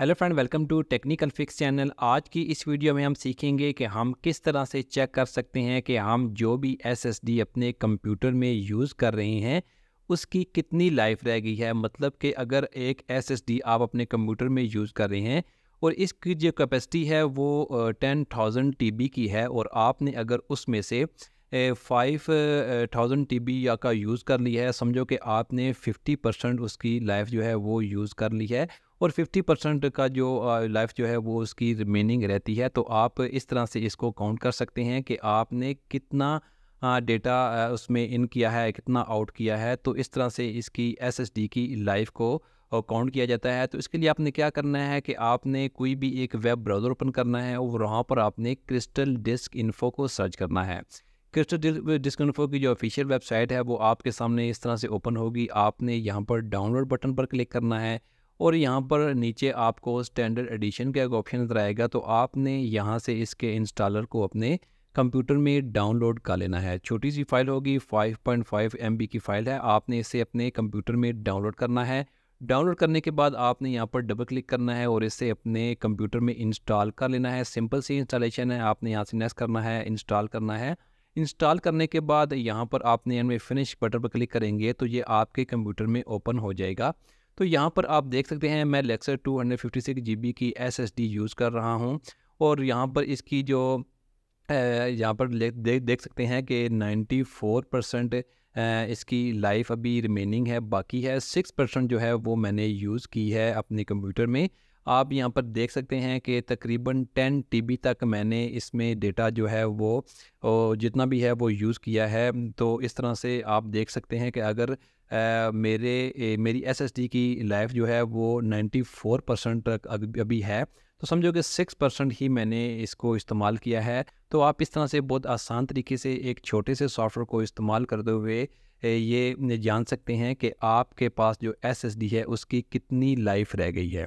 hello friend welcome to technical fix channel आज की इस वीडियो में हम सीखेंगे कि हम किस तरह से चेक कर सकते हैं कि हम जो भी एसएसडी अपने कंप्यूटर में यूज़ कर रहे हैं उसकी कितनी लाइफ रह गई है मतलब कि अगर एक एसएसडी आप अपने कंप्यूटर में यूज़ कर रहे हैं और इसकी जो कैपेसिटी है वो टेन थाउजेंड टी की है और आपने अगर उसमें से फाइव थाउजेंड टी बी या का यूज़ कर लिया है समझो कि आपने फिफ्टी परसेंट उसकी लाइफ जो है वो यूज़ कर ली है और 50 परसेंट का जो लाइफ जो है वो उसकी रिमेनिंग रहती है तो आप इस तरह से इसको काउंट कर सकते हैं कि आपने कितना डेटा उसमें इन किया है कितना आउट किया है तो इस तरह से इसकी एस की लाइफ को काउंट किया जाता है तो इसके लिए आपने क्या करना है कि आपने कोई भी एक वेब ब्राउज़र ओपन करना है और वहाँ पर आपने क्रिस्टल डिस्क इन्फो को सर्च करना है क्रिस्टल डिस्क इन्फो की जो ऑफिशियल वेबसाइट है वो आपके सामने इस तरह से ओपन होगी आपने यहाँ पर डाउनलोड बटन पर क्लिक करना है और यहाँ पर नीचे आपको स्टैंडर्ड एडिशन का एक ऑप्शन रहेगा तो आपने यहाँ से इसके इंस्टॉलर को अपने कंप्यूटर में डाउनलोड कर लेना है छोटी सी फाइल होगी 5.5 MB की फ़ाइल है आपने इसे अपने कंप्यूटर में डाउनलोड करना है डाउनलोड करने के बाद आपने यहाँ पर डबल क्लिक करना है और इसे अपने कंप्यूटर में इंस्टॉल कर लेना है सिंपल सी इंस्टॉलेशन है आपने यहाँ से नेस करना है इंस्टॉल करना है इंस्टॉल करने के बाद यहाँ पर आपने इनमें फिनिश बटन पर क्लिक करेंगे तो ये आपके कंप्यूटर में ओपन हो जाएगा तो यहाँ पर आप देख सकते हैं मैं Lexar two hundred fifty six G B की एस एस डी यूज़ कर रहा हूँ और यहाँ पर इसकी जो यहाँ पर देख देख सकते हैं कि नाइन्टी फोर परसेंट इसकी लाइफ अभी रिमेनिंग है बाकी है सिक्स परसेंट जो है वो मैंने यूज़ की है अपने कंप्यूटर में आप यहाँ पर देख सकते हैं कि तकरीबन 10 टी तक मैंने इसमें डेटा जो है वो जितना भी है वो यूज़ किया है तो इस तरह से आप देख सकते हैं कि अगर आ, मेरे ए, मेरी एसएसडी की लाइफ जो है वो 94 परसेंट तक अभी है तो समझो कि सिक्स परसेंट ही मैंने इसको इस्तेमाल किया है तो आप इस तरह से बहुत आसान तरीके से एक छोटे से सॉफ्टवेयर को इस्तेमाल करते हुए ये जान सकते हैं कि आपके पास जो एसएसडी है उसकी कितनी लाइफ रह गई है